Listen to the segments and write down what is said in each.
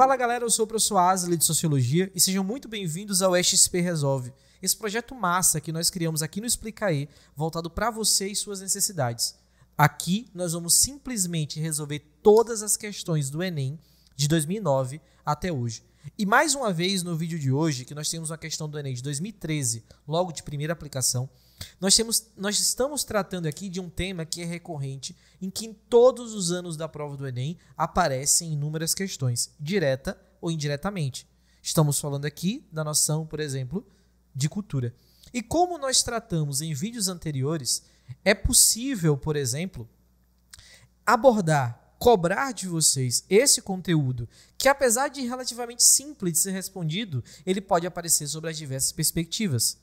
Fala galera, eu sou o professor Asley de Sociologia e sejam muito bem-vindos ao XP Resolve, esse projeto massa que nós criamos aqui no E, voltado para você e suas necessidades. Aqui nós vamos simplesmente resolver todas as questões do Enem de 2009 até hoje. E mais uma vez no vídeo de hoje, que nós temos uma questão do Enem de 2013, logo de primeira aplicação, nós, temos, nós estamos tratando aqui de um tema que é recorrente, em que em todos os anos da prova do Enem aparecem inúmeras questões, direta ou indiretamente. Estamos falando aqui da noção, por exemplo, de cultura. E como nós tratamos em vídeos anteriores, é possível, por exemplo, abordar, cobrar de vocês esse conteúdo, que apesar de relativamente simples de ser respondido, ele pode aparecer sobre as diversas perspectivas.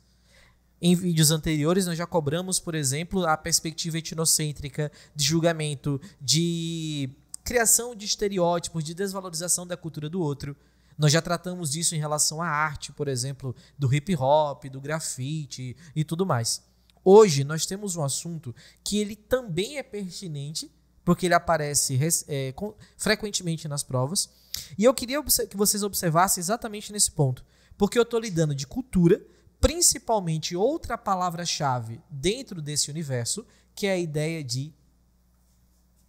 Em vídeos anteriores, nós já cobramos, por exemplo, a perspectiva etnocêntrica de julgamento, de criação de estereótipos, de desvalorização da cultura do outro. Nós já tratamos disso em relação à arte, por exemplo, do hip hop, do grafite e tudo mais. Hoje nós temos um assunto que ele também é pertinente, porque ele aparece é, com, frequentemente nas provas. E eu queria que vocês observassem exatamente nesse ponto, porque eu estou lidando de cultura principalmente outra palavra-chave dentro desse universo, que é a ideia de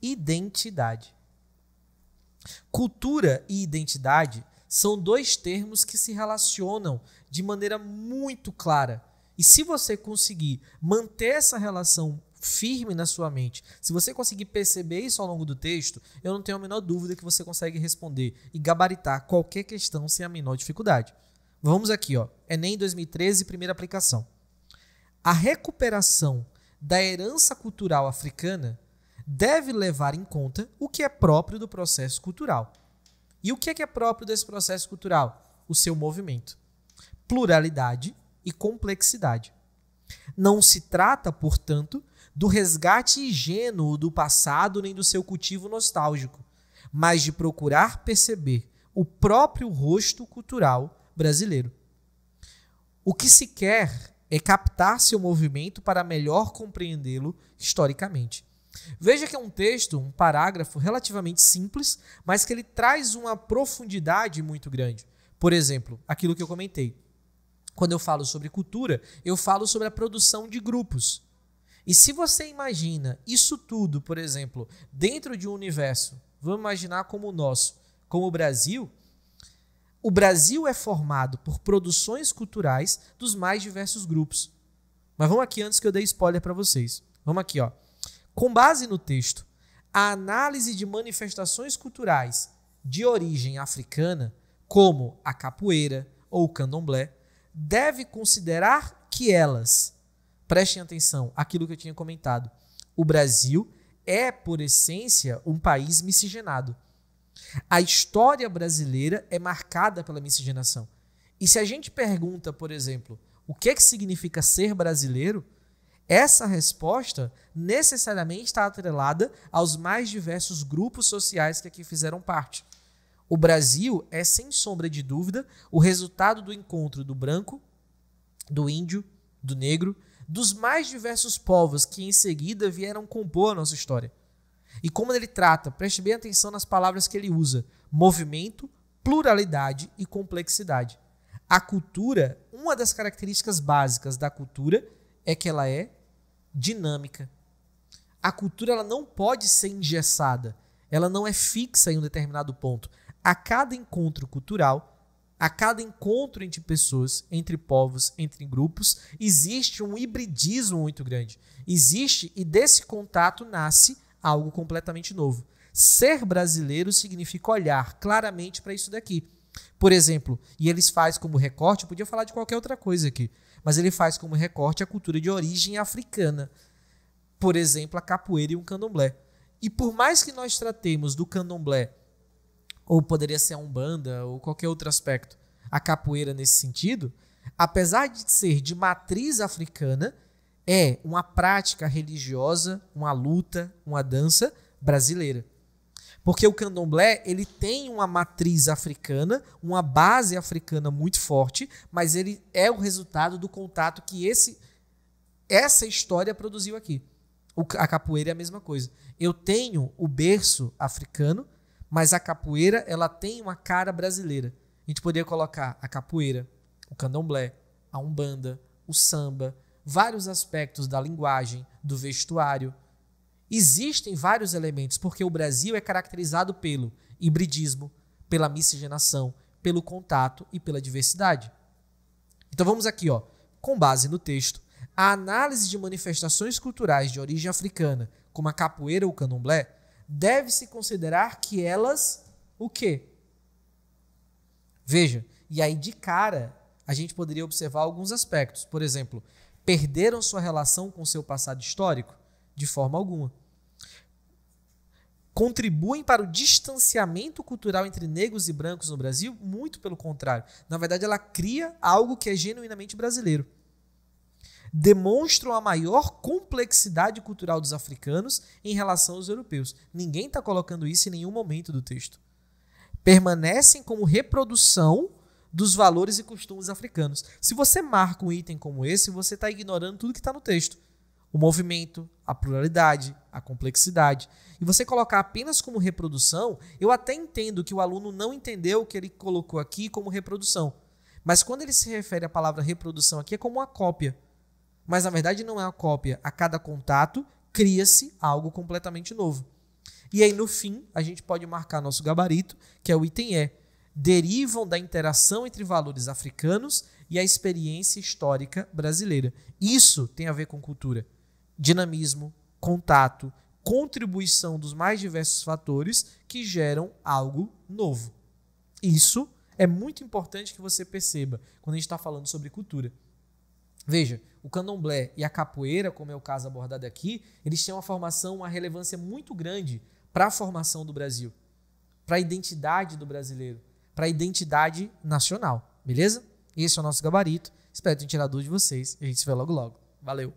identidade. Cultura e identidade são dois termos que se relacionam de maneira muito clara. E se você conseguir manter essa relação firme na sua mente, se você conseguir perceber isso ao longo do texto, eu não tenho a menor dúvida que você consegue responder e gabaritar qualquer questão sem a menor dificuldade. Vamos aqui, ó. Enem 2013, primeira aplicação. A recuperação da herança cultural africana deve levar em conta o que é próprio do processo cultural. E o que é, que é próprio desse processo cultural? O seu movimento, pluralidade e complexidade. Não se trata, portanto, do resgate ingênuo do passado nem do seu cultivo nostálgico, mas de procurar perceber o próprio rosto cultural brasileiro. O que se quer é captar seu movimento para melhor compreendê-lo historicamente. Veja que é um texto, um parágrafo relativamente simples, mas que ele traz uma profundidade muito grande. Por exemplo, aquilo que eu comentei. Quando eu falo sobre cultura, eu falo sobre a produção de grupos. E se você imagina isso tudo, por exemplo, dentro de um universo, vamos imaginar como o nosso, como o Brasil, o Brasil é formado por produções culturais dos mais diversos grupos. Mas vamos aqui antes que eu dei spoiler para vocês. Vamos aqui, ó. Com base no texto, a análise de manifestações culturais de origem africana, como a capoeira ou o candomblé, deve considerar que elas, prestem atenção, aquilo que eu tinha comentado, o Brasil é, por essência, um país miscigenado. A história brasileira é marcada pela miscigenação. E se a gente pergunta, por exemplo, o que, é que significa ser brasileiro, essa resposta necessariamente está atrelada aos mais diversos grupos sociais que aqui fizeram parte. O Brasil é, sem sombra de dúvida, o resultado do encontro do branco, do índio, do negro, dos mais diversos povos que em seguida vieram compor a nossa história. E como ele trata, preste bem atenção nas palavras que ele usa: movimento, pluralidade e complexidade. A cultura, uma das características básicas da cultura é que ela é dinâmica. A cultura ela não pode ser engessada, ela não é fixa em um determinado ponto. A cada encontro cultural, a cada encontro entre pessoas, entre povos, entre grupos, existe um hibridismo muito grande. Existe e desse contato nasce algo completamente novo. Ser brasileiro significa olhar claramente para isso daqui. Por exemplo, e eles faz como recorte, podia falar de qualquer outra coisa aqui, mas ele faz como recorte a cultura de origem africana. Por exemplo, a capoeira e o candomblé. E por mais que nós tratemos do candomblé, ou poderia ser a umbanda, ou qualquer outro aspecto, a capoeira nesse sentido, apesar de ser de matriz africana, é uma prática religiosa, uma luta, uma dança brasileira. Porque o candomblé, ele tem uma matriz africana, uma base africana muito forte, mas ele é o resultado do contato que esse essa história produziu aqui. O, a capoeira é a mesma coisa. Eu tenho o berço africano, mas a capoeira, ela tem uma cara brasileira. A gente poderia colocar a capoeira, o candomblé, a umbanda, o samba, vários aspectos da linguagem, do vestuário. Existem vários elementos, porque o Brasil é caracterizado pelo hibridismo, pela miscigenação, pelo contato e pela diversidade. Então vamos aqui, ó, com base no texto, a análise de manifestações culturais de origem africana, como a capoeira ou o candomblé, deve-se considerar que elas o quê? Veja, e aí de cara a gente poderia observar alguns aspectos. Por exemplo, perderam sua relação com seu passado histórico? De forma alguma. Contribuem para o distanciamento cultural entre negros e brancos no Brasil? Muito pelo contrário. Na verdade, ela cria algo que é genuinamente brasileiro demonstram a maior complexidade cultural dos africanos em relação aos europeus. Ninguém está colocando isso em nenhum momento do texto. Permanecem como reprodução dos valores e costumes africanos. Se você marca um item como esse, você está ignorando tudo que está no texto. O movimento, a pluralidade, a complexidade. E você colocar apenas como reprodução, eu até entendo que o aluno não entendeu o que ele colocou aqui como reprodução. Mas quando ele se refere à palavra reprodução aqui, é como uma cópia. Mas na verdade não é uma cópia. A cada contato cria-se algo completamente novo. E aí, no fim, a gente pode marcar nosso gabarito, que é o item E derivam da interação entre valores africanos e a experiência histórica brasileira. Isso tem a ver com cultura. Dinamismo, contato, contribuição dos mais diversos fatores que geram algo novo. Isso é muito importante que você perceba quando a gente está falando sobre cultura. Veja, o candomblé e a capoeira, como é o caso abordado aqui, eles têm uma formação, uma relevância muito grande para a formação do Brasil, para a identidade do brasileiro para a identidade nacional, beleza? Esse é o nosso gabarito. Espero ter tirado dúvida de vocês. A gente se vê logo logo. Valeu!